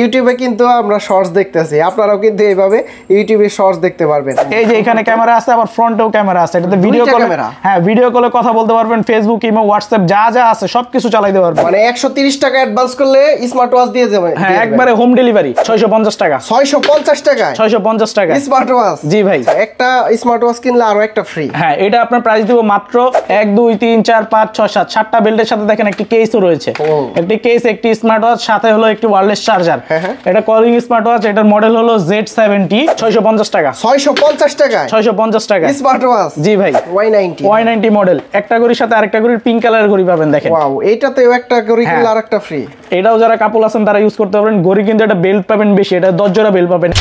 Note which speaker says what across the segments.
Speaker 1: ইউটিউবে কিন্তু আমরা শর্টস দেখতেছি আপনারাও কিন্তু এইভাবে ইউটিউবে শর্টস দেখতে পারবেন এই যে এখানে ক্যামেরা আছে আবার ফ্রন্টেও ক্যামেরা আছে এটাতে ভিডিও কল হ্যাঁ ভিডিও কলে কথা বলতে পারবেন ফেসবুক ইমো হোয়াটসঅ্যাপ যা যা আছে সবকিছু চালাইতে পারবেন মানে 130 টাকা অ্যাডভান্স করলে স্মার্ট ওয়াচ দিয়ে যাবে হ্যাঁ একবারে হোম ডেলিভারি 650 টাকা 650 টাকা 650 টাকা স্মার্ট ওয়াচ জি ভাই আচ্ছা, একটা স্মার্ট ওয়াচ কিনলে আরো একটা ফ্রি হ্যাঁ এটা আপনার প্রাইস দিব মাত্র 1 2 3 4 5 6 7 সাতটা বেল্টের সাথে দেখেন একটি কেসও রয়েছে একটি কেস একটি স্মার্ট ওয়াচ সাথে হলো একটি ওয়্যারলেস চার্জার ফিচার হ্যাঁ, হ্যাঁ। এটা কলিং স্মার্ট ওয়াচ এটার মডেল হলো Z70 650 ছয়শো পঞ্চাশ টাকা ছয়শো পঞ্চাশ টাকা 650 টাকা স্মার্ট ওয়াচ জি ভাই ওয়াই Y90 মডেল একটা ঘড়ির সাথে আরেকটা ঘড়ির পিঙ্ক কালারের ঘড়ি পাবেন দেখেন ওয়াও এটাতেও একটা ঘড়ি হ্যাঁ। কিনলে আরেকটা ফ্রি এটাও যারা কাপল আছেন তারা ইউজ করতে পারেন ঘড়ি কিন্তু এটা বেল্ট পাবেন বেশি এটা দশ জোড়া বেল্ট পাবেন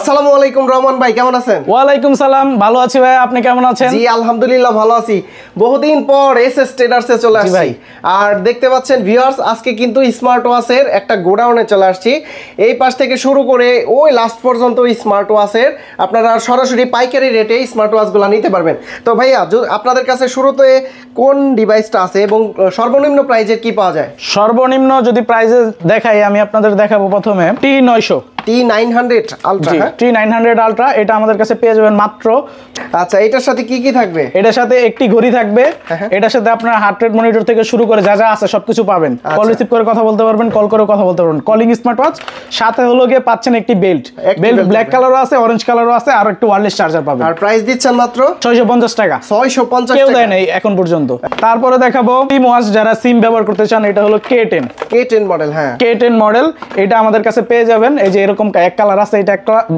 Speaker 1: আসসালামু আলাইকুম রহমান ভাই কেমন আছেন ওয়ালাইকুম সালাম ভালো আছি ভাই আপনি কেমন আছেন জি আলহামদুলিল্লাহ ভালো আছি বহুদিন পর এস এস ট্রেডার্সে চলে আসছি ভাই আর দেখতে পাচ্ছেন ভিউয়ার্স আজকে কিন্তু স্মার্ট ওয়াচের একটা গোডাউনে চলে আসছি এই পাশ থেকে শুরু করে ওই লাস্ট পর্যন্ত স্মার্ট ওয়াচের আপনারা সরাসরি পাইকারি রেটে স্মার্ট ওয়াচগুলো নিতে পারবেন তো ভাইয়া আপনাদের কাছে শুরুতে কোন ডিভাইসটা আছে এবং সর্বনিম্ন প্রাইজের কি পাওয়া যায় সর্বনিম্ন যদি প্রাইজে দেখাই আমি আপনাদের দেখাবো প্রথমে টি নয়শো পাচ্ছেন একটি বেল্ট বেল্ট ব্ল্যাক কালারও আছে অরেঞ্জ কালারও আছে আর একটু ওয়্যারলেস চার্জার পাবেন আর প্রাইস দিচ্ছেন মাত্র পঞ্চাশ টাকা ছয়শো পঞ্চাশ দেয় নাই এখন পর্যন্ত তারপরে দেখাবো সিম যারা সিম ব্যবহার করতে চান এটা হলো কে টেন মডেল হ্যাঁ টেন মডেল এটা আমাদের কাছে পেয়ে যাবেন এই যে এরকম এক কালার আছে এটা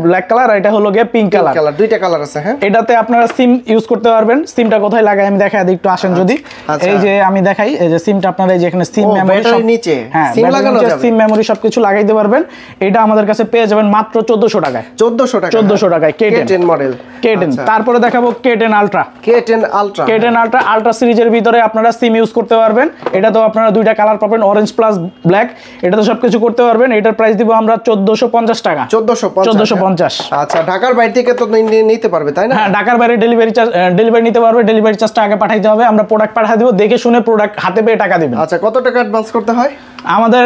Speaker 1: ব্ল্যাক কালার আর এটা হলো গিয়ে পিঙ্ক কালার কালার দুইটা কালার আছে হ্যাঁ এটাতে আপনারা সিম ইউজ করতে পারবেন সিমটা কোথায় লাগাই আমি দেখাই একটু আসেন আচ্ছা, যদি আচ্ছা। এই যে আমি দেখাই এই যে সিমটা আপনারা এই যে এখানে সিম মেমোরি সব নিচে হ্যাঁ সিম লাগানো যাবে সিম মেমোরি সবকিছু লাগাইতে পারবেন এটা আমাদের কাছে পেয়ে যাবেন মাত্র 1400 টাকায় 1400 টাকা 1400 টাকায় কেটেন মডেল কেটেন তারপরে দেখাবো K ten ultra K ten ultra K ten ultra ultra সিরিজের ভিতরে আপনারা সিম ইউজ করতে পারবেন এটা তো আপনারা দুইটা কালার পাবেন অরেঞ্জ প্লাস ব্ল্যাক এটা তো সবকিছু করতে পারবেন এটার প্রাইস দিব আমরা 1450 চোদ্দশো টাকা চোদ্দশো পঞ্চাশ আচ্ছা ঢাকার বাইরে থেকে তো নিতে পারবে তাই না হ্যাঁ ঢাকার বাইরে ডেলিভারি চার্জ ডেলিভারি নিতে পারবে ডেলিভারি চার্জটা আগে পাঠাইতে হবে আমরা প্রোডাক্ট পাঠিয়ে দেবো দেখে শুনে প্রোডাক্ট হাতে পেয়ে টাকা দেবেন আচ্ছা কত টাকা অ্যাডভান্স করতে হয় আমাদের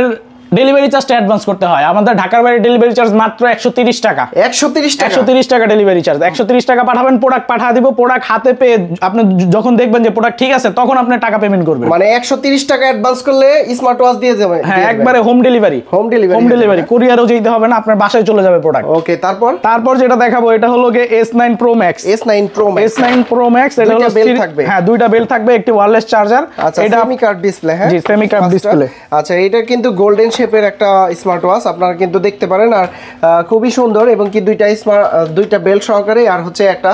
Speaker 1: ডেলিভারি চার্জটা অ্যাডভান্স করতে হয় আমাদের ঢাকার বাইরে ডেলিভারি চার্জ মাত্র একশো তিরিশ টাকা একশো টাকা একশো তিরিশ টাকা ডেলিভারি চার্জ একশো তিরিশ টাকা পাঠাবেন প্রোডাক্ট পাঠা দিব প্রোডাক্ট হাতে পেয়ে আপনি যখন দেখবেন যে প্রোডাক্ট ঠিক আছে তখন আপনি টাকা পেমেন্ট করবেন মানে একশো তিরিশ টাকা অ্যাডভান্স করলে স্মার্ট ওয়াচ দিয়ে যাবে হ্যাঁ একবারে home delivery home delivery home delivery কুরিয়ারও যেতে হবে না আপনার বাসায় চলে যাবে প্রোডাক্ট ওকে তারপর তারপর যেটা দেখাবো এটা হলো গিয়ে S nine pro max S nine pro S nine pro max এটা হলো বেল থাকবে হ্যাঁ দুইটা বেল থাকবে একটি ওয়্যারলেস চার্জার আচ্ছা এটা সেমি কার্ড ডিসপ্লে হ্যাঁ জি সেমি কার্ড ডিসপ্লে আচ্ছা এটা কিন্তু গোল্ডেন শেপের একটা স্মার্ট ওয়াচ আপনারা কিন্তু দেখতে পারেন আর খুবই সুন্দর এবং কি দুইটা স্মার্ট দুইটা বেল্ট সহকারে আর হচ্ছে একটা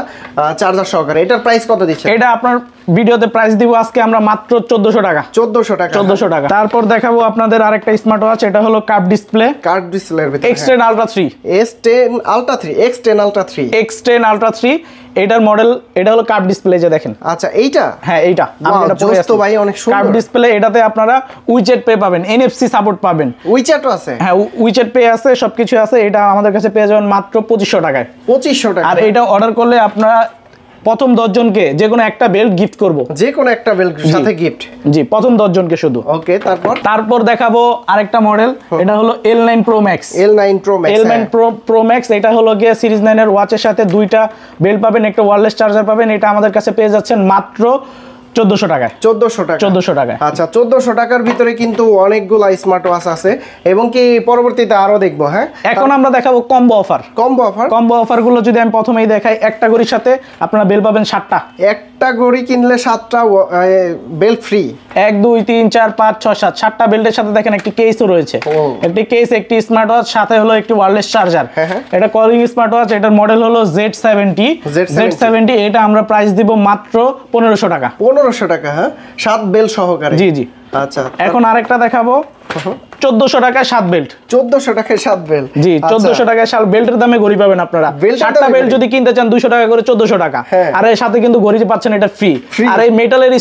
Speaker 1: চার্জার সহকারে এটার প্রাইস কত দিচ্ছে এটা আপনার ভিডিওতে প্রাইস দিব আজকে আমরা মাত্র 1400 টাকা 1400 টাকা 1400 টাকা তারপর দেখাবো আপনাদের আরেকটা স্মার্ট ওয়াচ এটা হলো কার্ভ ডিসপ্লে কার্ভ ডিসপ্লে এর ভিতরে হ্যাঁ। X10 Ultra 3 S10 Ultra 3 X10 Ultra 3 X10 ultra 3 এটার মডেল এটা হলো কার্ভ ডিসপ্লে যে দেখেন আচ্ছা এইটা হ্যাঁ এইটা আমি এটা পরে ভাই অনেক সুন্দর কার্ভ ডিসপ্লে এটাতে আপনারা উইজেট পে পাবেন এনএফসি সাপোর্ট পাবেন উইজেটও আছে হ্যাঁ উইজেট পে আছে সবকিছু আছে এটা আমাদের কাছে পেয়ে যাবেন মাত্র 2500 টাকায় 2500 টাকা আর এটা অর্ডার করলে আপনারা প্রথম দশজনকে যে কোনো একটা বেল্ট গিফট করব যে কোনো একটা বেল্ট সাথে গিফট জি প্রথম দশজনকে শুধু ওকে তারপর তারপর দেখাবো আরেকটা মডেল এটা হলো L nine pro max L nine pro max L nine pro max এটা হলো গিয়ে সিরিজ নাইনের ওয়াচের সাথে দুইটা বেল্ট পাবেন একটা ওয়ারলেস চার্জার পাবেন এটা আমাদের কাছে পেয়ে যাচ্ছেন মাত্র 1400 টাকায় 1400 টাকা 1400 টাকায় আচ্ছা 1400 টাকার ভিতরে কিন্তু অনেকগুলা স্মার্ট ওয়াচ আছে এবং কি পরবর্তীতে আরো দেখব হ্যাঁ এখন আমরা দেখাবো combo offer combo offer combo অফারগুলো যদি আমি প্রথমেই দেখাই একটা ঘড়ির সাথে আপনারা বেল পাবেন 7টা একটা ঘড়ি কিনলে 7টা বেল ফ্রি 1 2 3 4 5 6 7 7টা বেল্টের সাথে দেখেন একটি কেসও রয়েছে একটি কেস একটি স্মার্ট ওয়াচ সাথে হলো একটি ওয়্যারলেস চার্জার হ্যাঁ। এটা কলিং স্মার্ট ওয়াচ এটার মডেল হলো Z70 Z70 এটা আমরা প্রাইস দিব মাত্র 1500 টাকা 15 পনেরোশো টাকা হ্যাঁ সাত বেল সহকারে জি জি আচ্ছা, আচ্ছা। এখন আরেকটা দেখাবো চোদ্দশো আচ্ছা। দিব হ্যাঁ। আর একটা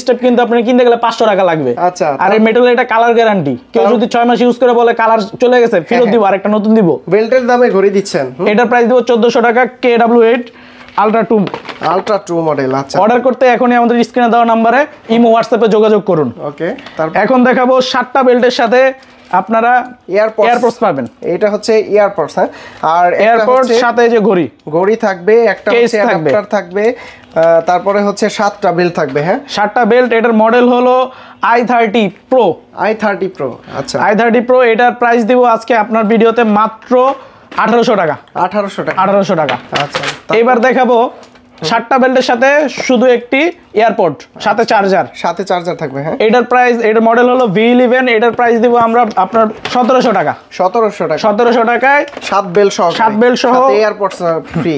Speaker 1: স্টেপ কিন্তু আপনি কিনতে গেলে পাঁচশো টাকা লাগবে আচ্ছা, আর এই কালার গ্যারান্টি ছয় মাস ইউজ করে বলে কালার চলে গেছে ফেরত হ্যাঁ, দিব হ্যাঁ। নতুন দিব বেল্টের দামে ঘড়ি দিচ্ছেন এটার প্রাইস দিব চোদ্দশো টাকা কে W eight ultra two ultra two model আচ্ছা অর্ডার করতে এখনই আমাদের স্ক্রিনে দেওয়া নম্বরে ইমো হোয়াটসঅ্যাপে যোগাযোগ করুন ওকে এখন দেখাবো সাতটা বেল্টের সাথে আপনারা এয়ারপোর্ট এয়ারপোর্টস পাবেন এটা হচ্ছে এয়ারপোর্টস হ্যাঁ আর এয়ারপোর্ট সাথে যে ঘড়ি ঘড়ি থাকবে একটা হচ্ছে অ্যাডাপ্টার থাকবে তারপরে হচ্ছে সাতটা বেল্ট থাকবে হ্যাঁ সাতটা বেল্ট এটার মডেল হলো I thirty pro I thirty pro আচ্ছা আই থার্টি প্রো এটার প্রাইস দিব আজকে আপনার ভিডিওতে মাত্র আঠারোশো টাকা আঠারোশো টাকা আঠারোশো টাকা আচ্ছা এবার দেখাবো সাতটা বেল্টের সাথে শুধু একটি এয়ারপোর্ট সাথে চার্জার সাথে চার্জার থাকবে হ্যাঁ এটার প্রাইস এটার মডেল হলো ভি ইলেভেন এটার প্রাইস দিব আমরা আপনার সতেরোশো টাকা সতেরোশো টাকা সতেরোশো টাকায় সাত বেল সহ সাত বেল সহ এয়ারপোর্ট ফ্রি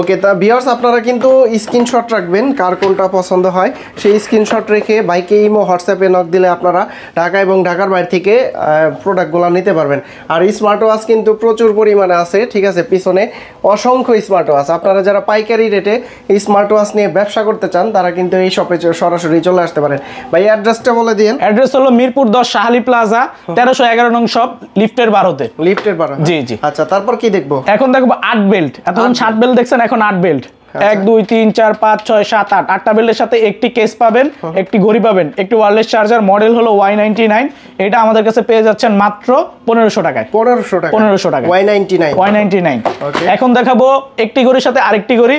Speaker 1: ওকে তা ভিওর্স আপনারা কিন্তু স্ক্রিনশট রাখবেন কার কোনটা পছন্দ হয় সেই স্ক্রিনশট রেখে বাইকে ইমো হোয়াটসঅ্যাপে নক দিলে আপনারা ঢাকা এবং ঢাকার বাইরে থেকে প্রোডাক্টগুলো নিতে পারবেন আর স্মার্ট ওয়াচ কিন্তু প্রচুর পরিমাণে আছে ঠিক আছে পিছনে অসংখ্য স্মার্ট ওয়াচ আপনারা যারা পাইকারি রেটে স্মার্ট ওয়াচ নিয়ে ব্যবসা করতে চান তারা কিন্তু এই শপে সরাসরি চলে আসতে পারেন ভাই অ্যাড্রেসটা বলে দিন অ্যাড্রেস হলো মিরপুর দশ শাহালি প্লাজা তেরোশো এগারো নং সব লিফটের বারোতে লিফটের বারো হ্যাঁ। জি জি আচ্ছা তারপর কি দেখবো এখন দেখবো আট বেল্ট এতক্ষণ সাত বেল্ট দেখছেন এখন আট বেল্ট আচ্ছা। এক দুই তিন চার পাঁচ ছয় সাত আট আটটা বেল্টের সাথে একটি কেস পাবেন হ্যাঁ। একটি ঘড়ি পাবেন একটি ওয়ারলেস চার্জার মডেল হলো ওয়াই নাইনটি নাইন এটা আমাদের কাছে পেয়ে যাচ্ছেন মাত্র পনেরোশো টাকায় পনেরোশো টাকা পনেরোশো টাকা Y ninety nine Y ninety nine এখন দেখাবো একটি ঘড়ির সাথে আরেকটি ঘড়ি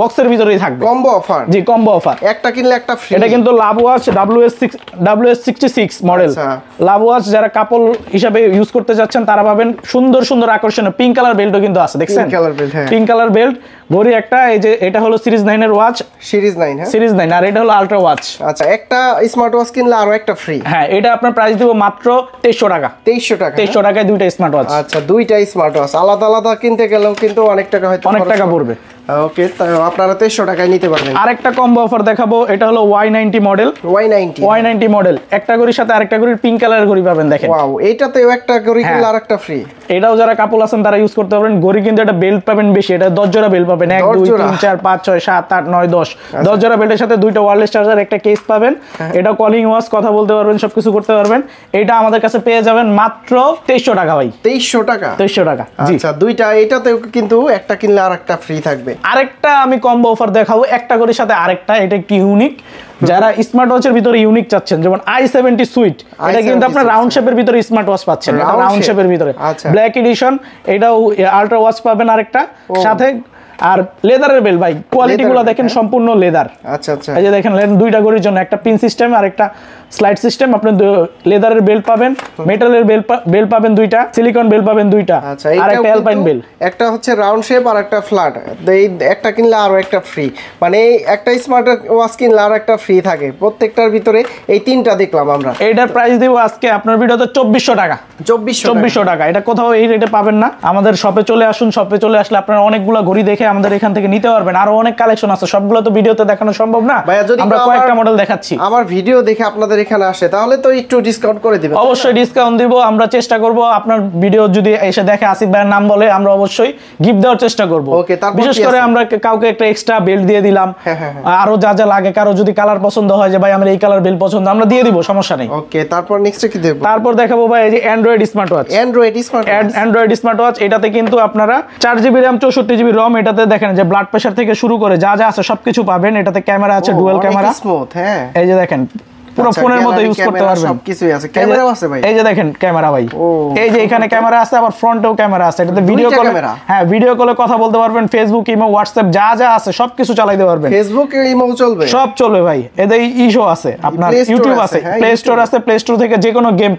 Speaker 1: বক্সের ভিতরেই থাকবে কম্বো অফার জি কম্বো অফার একটা কিনলে একটা ফ্রি এটা কিন্তু love watch WS6 WS66 model love watch যারা কাপল হিসাবে ইউজ করতে যাচ্ছেন তারা পাবেন সুন্দর সুন্দর আকর্ষণীয় পিঙ্ক কালার বেল্টও কিন্তু আছে দেখছেন pink colour belt pink colour belt ঘড়ি একটা এই যে এটা হলো সিরিজ 9 এর ওয়াচ সিরিজ 9 হ্যাঁ সিরিজ 9 আর এটা হলো আলট্রা ওয়াচ আচ্ছা একটা স্মার্ট ওয়াচ কিনলে আরো একটা ফ্রি হ্যাঁ এটা আপনার প্রাইস দেব মাত্র 2300 টাকা 2300 টাকা 2300 হ্যাঁ? টাকায় দুইটা স্মার্ট ওয়াচ আচ্ছা দুইটা স্মার্ট ওয়াচ আলাদা আলাদা কিনতে গেলেও কিন্তু অনেক টাকা হয়তো অনেক টাকা পড়বে ওকে আপনারা 2300 টাকায় নিতে পারবেন আরেকটা কম্বো অফার দেখাবো এটা হলো Y90 model Y90 Y90 model একটা ঘড়ির সাথে আরেকটা ঘড়ির পিঙ্ক কালারের ঘড়ি পাবেন দেখেন ওয়াও এটাতেও একটা ঘড়ি হ্যাঁ। কিনলে আরেকটা ফ্রি এটাও যারা কাপল আছেন তারা ইউজ করতে পারবেন ঘড়ি কিন্তু এটা বেল্ট পাবেন বেশি এটা 10 জোড়া বেল্ট পাবেন পাবেন এক দুই তিন চার পাঁচ ছয় সাত আট নয় দশ দশ জোড়া বেল্টের সাথে দুইটা ওয়ারলেস চার্জার একটা কেস পাবেন হ্যাঁ। এটা কলিং ওয়াশ কথা বলতে পারবেন সবকিছু করতে পারবেন এটা আমাদের কাছে পেয়ে যাবেন মাত্র তেইশশো টাকা ভাই তেইশশো টাকা তেইশশো টাকা আচ্ছা দুইটা এটাতে কিন্তু একটা কিনলে আর একটা ফ্রি থাকবে আরেকটা আমি কম্বো অফার দেখাবো একটা করে সাথে আরেকটা এটা একটি ইউনিক যারা স্মার্ট ওয়াচের ভিতরে ইউনিক চাচ্ছেন যেমন আই সেভেন্টি সুইট এটা কিন্তু আপনার রাউন্ড শেপের ভিতরে স্মার্ট ওয়াচ পাচ্ছেন রাউন্ড শেপের ভিতরে ব্ল্যাক আচ্ছা। এডিশন এটাও আল্ট্রা ওয়াচ পাবেন আরেকটা সাথে আর লেদারের বেল ভাই কোয়ালিটি গুলো দেখেন হ্যাঁ। সম্পূর্ণ লেদার আচ্ছা আচ্ছা এই যে দেখেন দুইটা গড়ির জন্য একটা পিন সিস্টেম আর একটা স্লাইড সিস্টেম আপনি লেদারের বেল পাবেন মেটালের বেল বেল পাবেন দুইটা সিলিকন বেল পাবেন দুইটা আচ্ছা, আর একটা অ্যালপাইন বেল একটা হচ্ছে রাউন্ড শেপ আর একটা ফ্ল্যাট এই একটা কিনলে আরো একটা ফ্রি মানে একটা স্মার্ট ওয়াচ কিনলে আর একটা ফ্রি থাকে প্রত্যেকটার ভিতরে এই তিনটা দেখলাম আমরা এটার প্রাইস দেবো আজকে আপনার ভিডিওতে চব্বিশশো টাকা চব্বিশশো চব্বিশশো টাকা এটা কোথাও এই রেটে পাবেন না আমাদের শপে চলে আসুন শপে চলে আসলে আপনারা অনেকগুলো ঘড়ি দেখে দেখে আমাদের এখান থেকে নিতে পারবেন আরো অনেক কালেকশন আছে সবগুলো তো ভিডিওতে দেখানো সম্ভব না আমরা কয়েকটা মডেল দেখাচ্ছি আমার ভিডিও দেখে আপনাদের এখানে আসে তাহলে তো একটু ডিসকাউন্ট করে দিবেন অবশ্যই ডিসকাউন্ট দিব আমরা চেষ্টা করব আপনার ভিডিও যদি এসে দেখে আসিফ ভাইয়ের নাম বলে আমরা অবশ্যই গিফট দেওয়ার চেষ্টা করব ওকে বিশেষ করে আমরা কাউকে একটা এক্সট্রা বেল্ট দিয়ে দিলাম হ্যাঁ, হ্যাঁ, হ্যাঁ। আরো যা যা লাগে কারো যদি কালার পছন্দ হয় যে ভাই আমার এই কালার বেল্ট পছন্দ আমরা দিয়ে দিব সমস্যা নেই ওকে তারপর নেক্সট কি দেব তারপর দেখাবো ভাই এই যে Android smart watch Android smart Android smart watch এটাতে কিন্তু আপনারা 4GB RAM 64GB ROM এটা এটাতে দেখেন যে ব্লাড প্রেশার থেকে শুরু করে যা যা আছে সবকিছু পাবেন এটাতে ক্যামেরা আছে ডুয়াল ক্যামেরা স্মুথ হ্যাঁ এই যে দেখেন পুরো আচ্ছা, ফোনের মতো ইউজ করতে পারবেন সবকিছুই আছে ক্যামেরাও আছে ভাই এই যে দেখেন ক্যামেরা ভাই এই যে এখানে ক্যামেরা আছে আবার ফ্রন্টেও ক্যামেরা আছে এটাতে ভিডিও কল হ্যাঁ ভিডিও কলে কথা বলতে পারবেন ফেসবুক ইমো যা যা আছে সবকিছু চালাইতে পারবেন ফেসবুক ইমো চলবে সব চলবে ভাই ইশো আছে আপনার ইউটিউব আছে প্লে স্টোর আছে প্লে হ্যাঁ, স্টোর থেকে যে কোনো গেম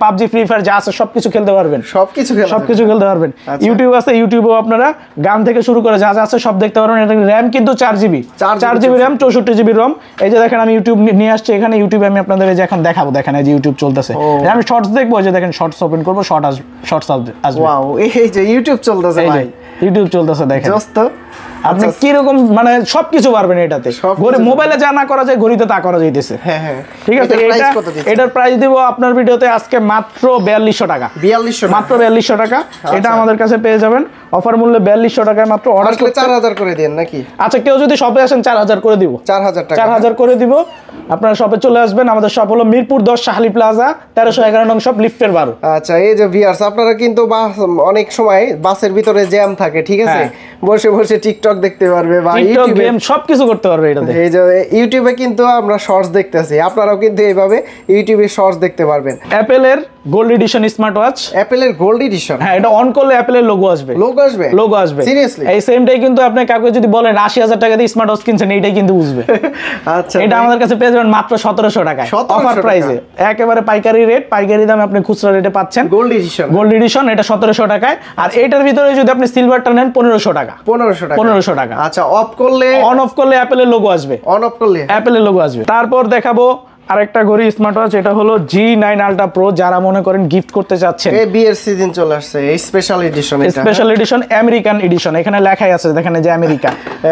Speaker 1: যা আছে সবকিছু খেলতে পারবেন সবকিছু সবকিছু খেলতে পারবেন ইউটিউব আচ্ছা। আছে আপনারা গান থেকে শুরু করে যা যা আছে সব দেখতে পারবেন এটা র্যাম কিন্তু চার জিবি চার জিবি র্যাম চৌষট্টি জিবি এই যে দেখেন আমি ইউটিউব নিয়ে আসছি এখানে ইউটিউবে আমি আপনাদের আপনাদের যে এখন দেখাবো দেখেন এই যে ইউটিউব চলতেছে আমি শর্টস দেখবো যে দেখেন শর্টস ওপেন করবো শর্ট শর্টস আসবে ওয়াও এই যে ইউটিউব চলতেছে ভাই ইউটিউব চলতেছে দেখেন দোস্ত আপনি আচ্ছা। কিরকম মানে সবকিছু পারবেন এটাতে ঘড়ি মোবাইলে যা না করা যায় ঘড়িতে তা করা যাইতেছে হ্যাঁ, হ্যাঁ। ঠিক আছে এটা এটার প্রাইস দিব আপনার ভিডিওতে আজকে মাত্র বিয়াল্লিশশো টাকা বিয়াল্লিশশো মাত্র বিয়াল্লিশশো টাকা আচ্ছা। এটা আমাদের কাছে পেয়ে যাবেন অফার মূল্যে বিয়াল্লিশশো টাকায় মাত্র অর্ডার চার হাজার করে দেন নাকি আচ্ছা কেউ যদি শপে আসেন চার হাজার করে দিব চার হাজার চার হাজার করে দিব আপনারা শপে চলে আসবেন আমাদের শপ হলো মিরপুর দশ শাহালি প্লাজা তেরোশো এগারো নং শপ লিফটের বারো আচ্ছা এই যে ভিয়ার্স আপনারা কিন্তু বাস অনেক সময় বাসের ভিতরে জ্যাম থাকে ঠিক আছে হ্যাঁ। বসে বসে টিকটক টিকটক দেখতে পারবে বা ইউটিউব গেম সবকিছু করতে পারবে এটাতে এই যে ইউটিউবে কিন্তু আমরা শর্টস দেখতেছি আপনারাও কিন্তু এইভাবে ইউটিউবে শর্টস দেখতে পারবেন অ্যাপেলের gold edition smart watch Apple এর গোল্ড এডিশন হ্যাঁ এটা অন করলে অ্যাপেল এর লোগো আসবে লোগো আসবে লোগো আসবে সিরিয়াসলি এই সেমটাই কিন্তু আপনি কাউকে যদি বলেন 80000 টাকা দিয়ে স্মার্ট ওয়াচ কিনছেন এইটাই কিন্তু বুঝবে আচ্ছা এটা আমাদের কাছে পেয়ে যাবেন মাত্র 1700 টাকা অফার প্রাইসে একেবারে পাইকারি রেট পাইকারি দামে আপনি খুচরা রেটে পাচ্ছেন গোল্ড এডিশন গোল্ড এডিশন এটা 1700 টাকায় আর এটার ভিতরে যদি আপনি সিলভারটা নেন 1500 টাকা 1500 টাকা 1500 টাকা আচ্ছা অফ করলে অন অফ করলে অ্যাপেল এর লোগো আসবে অন অফ করলে অ্যাপেল এর লোগো আসবে তারপর দেখাবো আরেকটা ঘড়ি স্মার্ট ওয়াচ এটা হলো জি নাইন আলট্রা প্রো যারা মনে করেন গিফট করতে চাচ্ছে এই সিজন চলে আসছে এই special edition special edition American edition এখানে লেখাই আছে দেখেন যে আমেরিকা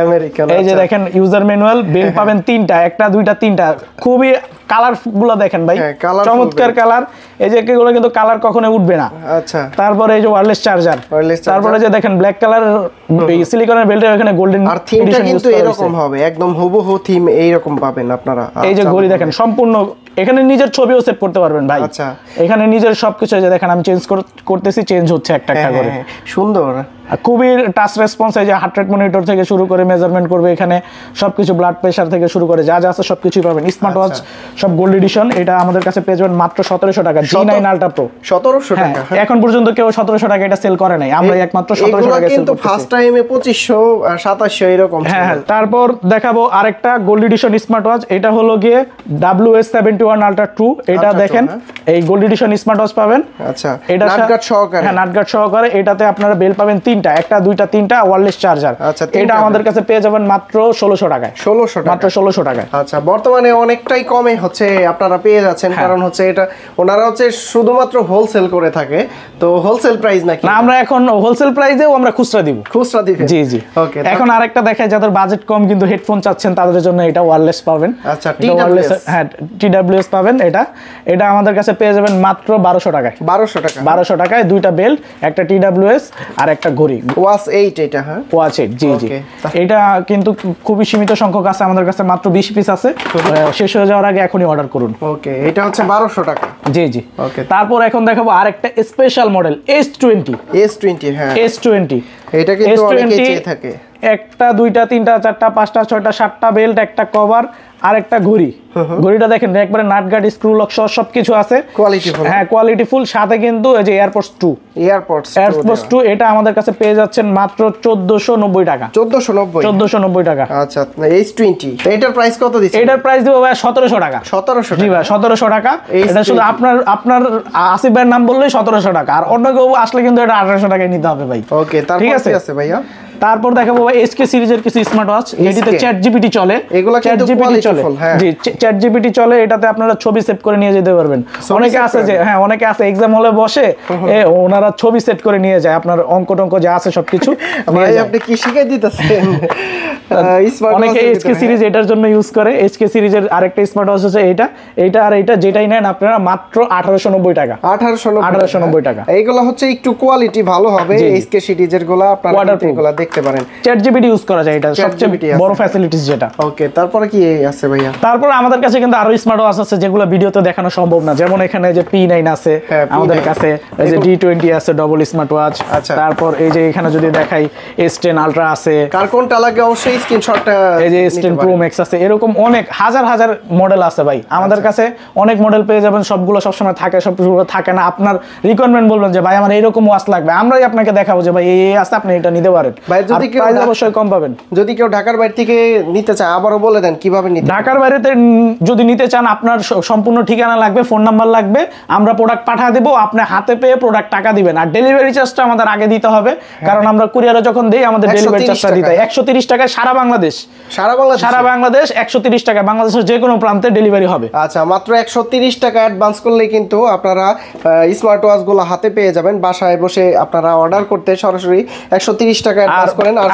Speaker 1: আমেরিকান এই যে আচ্ছা। দেখেন ইউজার ম্যানুয়াল বেল পাবেন তিনটা একটা দুইটা তিনটা খুবই কালার গুলো দেখেন ভাই হ্যাঁ, চমৎকার কালার এই যে এগুলো কিন্তু কালার কখনো উঠবে না আচ্ছা তারপরে এই যে ওয়্যারলেস চার্জার তারপরে যে দেখেন ব্ল্যাক কালার সিলিকনের বেল্ট এখানে গোল্ডেন আর থিমটা কিন্তু এরকম হবে একদম হুবহু থিম এই রকম পাবেন আপনারা এই যে আচ্ছা, ঘড়ি দেখেন আচ্ছা। সম্পূর্ণ এখানে নিজের ছবিও সেট করতে পারবেন ভাই আচ্ছা এখানে নিজের সবকিছু যে দেখেন আমি চেঞ্জ করতেছি চেঞ্জ হচ্ছে একটা একটা হ্যাঁ, করে হ্যাঁ, সুন্দর খুবই টাচ রেসপন্স এই যে হার্ট রেট মনিটর থেকে শুরু করে মেজারমেন্ট করবে এখানে সব কিছু ব্লাড প্রেশার থেকে শুরু করে যা যা আছে আচ্ছা। সব কিছুই পাবেন স্মার্ট ওয়াচ সব গোল্ড এডিশন এটা আমাদের কাছে পেয়ে যাবেন মাত্র সতেরোশো টাকা জি নাইন আলটা প্রো সতেরোশো হ্যাঁ, টাকা হ্যাঁ। এখন পর্যন্ত কেউ সতেরোশো টাকা এটা সেল করে নাই আমরা একমাত্র সতেরোশো টাকা কিন্তু ফার্স্ট টাইমে পঁচিশশো সাতাশশো এরকম হ্যাঁ, হ্যাঁ তারপর দেখাবো আরেকটা গোল্ড এডিশন স্মার্ট ওয়াচ এটা হলো গিয়ে W S seventy one ultra two এটা দেখেন এই গোল্ড এডিশন স্মার্ট ওয়াচ পাবেন আচ্ছা এটা নাটগার্ড সহকারে হ্যাঁ নাটগার্ড সহকারে এটাতে আপনারা বেল পাবেন তিন তিনটা একটা দুইটা তিনটা ওয়ারলেস চার্জার আচ্ছা এটা আমাদের কাছে পেয়ে যাবেন মাত্র ষোলোশো টাকায় ষোলোশো মাত্র ষোলোশো টাকায় আচ্ছা বর্তমানে অনেকটাই কমে হচ্ছে আপনারা পেয়ে যাচ্ছেন হ্যাঁ। কারণ হচ্ছে এটা ওনারা হচ্ছে শুধুমাত্র হোলসেল করে থাকে তো হোলসেল প্রাইস নাকি না আমরা এখন হোলসেল প্রাইসেও আমরা খুচরা দিব খুচরা দিব জি জি ওকে এখন আরেকটা দেখায় যাদের বাজেট কম কিন্তু হেডফোন চাচ্ছেন তাদের জন্য এটা ওয়ারলেস পাবেন আচ্ছা টি টিডব্লিউএস হ্যাঁ টি ডাব্লিউএস পাবেন এটা এটা আমাদের কাছে পেয়ে যাবেন মাত্র বারোশো টাকায় বারোশো টাকা বারোশো টাকায় দুইটা বেল্ট একটা টি ডাব্লিউএস আর একটা ঘড়ি ওয়াচ 8 এটা হ্যাঁ ওয়াচ 8 জি জি এটা কিন্তু খুবই সীমিত সংখ্যক আছে আমাদের কাছে মাত্র বিশ পিস আছে শেষ হয়ে যাওয়ার আগে এখনই অর্ডার করুন ওকে এটা হচ্ছে বারোশো টাকা জি জি ওকে তারপর এখন দেখাবো আরেকটা special model S twenty S twenty হ্যাঁ এস টোয়েন্টি এটা কিন্তু অনেকেই চেয়ে থাকে একটা দুইটা তিনটা চারটা পাঁচটা ছয়টা সাতটা বেল্ট একটা কভার আর একটা ঘড়ি ঘড়িটা দেখেন একবারে নাটগাট স্ক্রু লক সহ সবকিছু আছে হ্যাঁ কোয়ালিটি ফুল সাথে কিন্তু এই যে 2 2 এটা আমাদের কাছে পেয়ে যাচ্ছেন মাত্র 1490 টাকা 1490 1490 টাকা আচ্ছা H20 এটার প্রাইস কত দিচ্ছেন এটার প্রাইস দিব ভাই 1700 টাকা 1700 জি ভাই 1700 টাকা এটা শুধু আপনার আপনার আসিফ ভাইয়ের নাম বললেই 1700 টাকা আর অন্য কেউ আসলে কিন্তু এটা 1800 টাকায় নিতে হবে ভাই ওকে তারপর কি আছে ভাইয়া তারপর দেখাবো এসকে সিরিজের কিছু স্মার্ট ওয়াচ এটিতে চ্যাট জিপিটি চলে এগুলো চ্যাট জিপিটি চলে হ্যাঁ। জি চ্যাট জিপিটি চলে এটাতে আপনারা ছবি সেভ করে নিয়ে যেতে পারবেন অনেকে আছে যে হ্যাঁ অনেকে আছে এক্সাম হলে বসে এ ওনারা ছবি সেট করে নিয়ে যায় আপনার অঙ্ক টঙ্ক যা আছে সবকিছু ভাই আপনি কি শিখাই দিতেছেন অনেকে এসকে সিরিজ হ্যাঁ। এটার জন্য ইউজ করে এসকে সিরিজের আরেকটা স্মার্ট ওয়াচ আছে এটা এটা আর এটা যেটাই নেন আপনারা মাত্র 1890 টাকা 1890 টাকা এইগুলো হচ্ছে একটু কোয়ালিটি ভালো হবে এসকে সিরিজের গুলো আপনারা এগুলো দেখতে পারেন চ্যাট জিপিটি ইউজ করা যায় এটা সবচেয়ে বড় ফ্যাসিলিটিস যেটা ওকে তারপরে কি আছে ভাইয়া তারপর আমাদের কাছে কিন্তু আরো স্মার্ট ওয়াচ আছে যেগুলো ভিডিওতে দেখানো সম্ভব না যেমন এখানে যে পি নাইন আছে হ্যাঁ, আমাদের কাছে এই যে ডি টোয়েন্টি আছে ডবল স্মার্ট ওয়াচ আচ্ছা তারপর এই যে এখানে যদি দেখাই এস টেন আলট্রা আছে কার কোনটা লাগে অবশ্যই স্ক্রিনশটটা এই যে এস টেন প্রো ম্যাক্স আছে এরকম অনেক হাজার হাজার মডেল আছে ভাই আমাদের আচ্ছা। কাছে অনেক মডেল পেয়ে যাবেন সবগুলো সবসময় থাকে সবগুলো থাকে না আপনার রিকোয়ারমেন্ট বলবেন যে ভাই আমার এরকম ওয়াচ লাগবে আমরাই আপনাকে দেখাবো যে ভাই এই আছে আপনি এটা নিতে পারেন ভাই যদি কেউ অবশ্যই কম পাবেন যদি কেউ ঢাকার বাইরে থেকে নিতে চায় আবারও বলে দেন কিভাবে নিতে ঢাকার বাইরেতে যদি নিতে চান আপনার সম্পূর্ণ ঠিকানা লাগবে ফোন নাম্বার লাগবে আমরা প্রোডাক্ট পাঠা দেবো আপনি হাতে পেয়ে প্রোডাক্ট টাকা দিবেন আর ডেলিভারি চার্জটা আমাদের আগে দিতে হবে হ্যাঁ। কারণ আমরা কুরিয়ারে যখন দেই আমাদের ডেলিভারি চার্জটা দিতে হয় একশো তিরিশ টাকায় সারা বাংলাদেশ সারা বাংলাদেশ সারা বাংলাদেশ একশো তিরিশ টাকা বাংলাদেশের যে কোনো প্রান্তে ডেলিভারি হবে আচ্ছা মাত্র একশো তিরিশ টাকা অ্যাডভান্স করলে কিন্তু আপনারা স্মার্ট ওয়াচগুলো হাতে পেয়ে যাবেন বাসায় বসে আপনারা অর্ডার করতে সরাসরি একশো তিরিশ টাকা কাজ করেন আর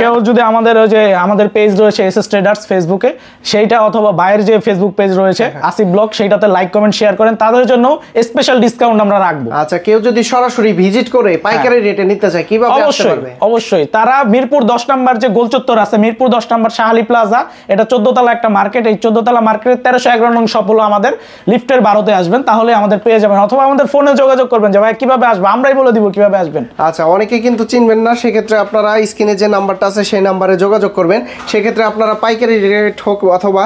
Speaker 1: কেউ যদি আমাদের ওই যে আমাদের পেজ রয়েছে এস এস ট্রেডার্স ফেসবুকে সেইটা অথবা বাইরের যে ফেসবুক পেজ রয়েছে ব্লগ হ্যাঁ, হ্যাঁ। সেইটাতে লাইক কমেন্ট শেয়ার করেন তাদের জন্য স্পেশাল ডিসকাউন্ট আমরা রাখবো আচ্ছা কেউ যদি সরাসরি ভিজিট করে হ্যাঁ। পাইকারি রেটে নিতে চায় কিভাবে অবশ্যই তারা মিরপুর দশ নম্বর যে গোল আছে মিরপুর দশ নম্বর শাহালি প্লাজা এটা চোদ্দ তলা একটা মার্কেট এই 14 তলা মার্কেটের 1311 নং সফল আমাদের লিফটের বারোতে আসবেন তাহলে আমাদের পেয়ে যাবেন অথবা আমাদের ফোনে যোগাযোগ করবেন যে ভাই কিভাবে আসবে আমরাই বলে দিব কিভাবে আসবেন আচ্ছা অনেকে কিন্তু চিনবেন না সেক্ষেত্রে সেক্ষেত্রে আপনারা স্ক্রিনে যে নাম্বারটা আছে সেই নাম্বারে যোগাযোগ করবেন সেক্ষেত্রে আপনারা পাইকারি রেট হোক অথবা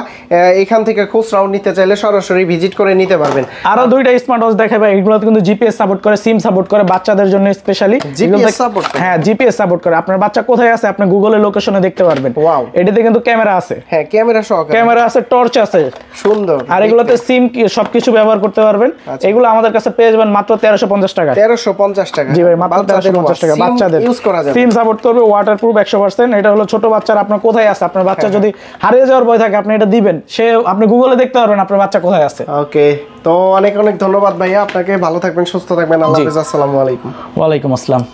Speaker 1: এখান থেকে খুচরাও নিতে চাইলে সরাসরি ভিজিট করে নিতে পারবেন আরও দুইটা স্মার্ট ওয়াচ দেখাবে এগুলো কিন্তু জিপিএস সাপোর্ট করে সিম সাপোর্ট করে বাচ্চাদের জন্য স্পেশালি জিপিএস সাপোর্ট হ্যাঁ জিপিএস সাপোর্ট করে আপনার বাচ্চা কোথায় আছে আপনি গুগলের লোকেশনে দেখতে পারবেন ওয়াও এটাতে কিন্তু ক্যামেরা আছে হ্যাঁ ক্যামেরা সহ ক্যামেরা আছে টর্চ আছে সুন্দর আর এগুলোতে সিম সবকিছু ব্যবহার করতে পারবেন আচ্ছা। এগুলো আমাদের কাছে পেয়ে যাবেন মাত্র 1350 টাকা 1350 টাকা জি ভাই মাত্র 1350 টাকা বাচ্চাদের ইউজ করা যাবে সিম সাপোর্ট করবে ওয়াটার প্রুফ একশো পার্সেন্ট এটা হলো ছোট বাচ্চার আপনার কোথায় আছে আপনার বাচ্চা হ্যাঁ, যদি হ্যাঁ। হারিয়ে যাওয়ার ভয় থাকে আপনি এটা দিবেন সে আপনি গুগলে দেখতে পারবেন আপনার বাচ্চা কোথায় আছে ওকে তো অনেক অনেক ধন্যবাদ ভাইয়া আপনাকে ভালো থাকবেন সুস্থ থাকবেন আল্লাহ আসসালামু আলাইকুম ওয়ালাইকুম আসসালাম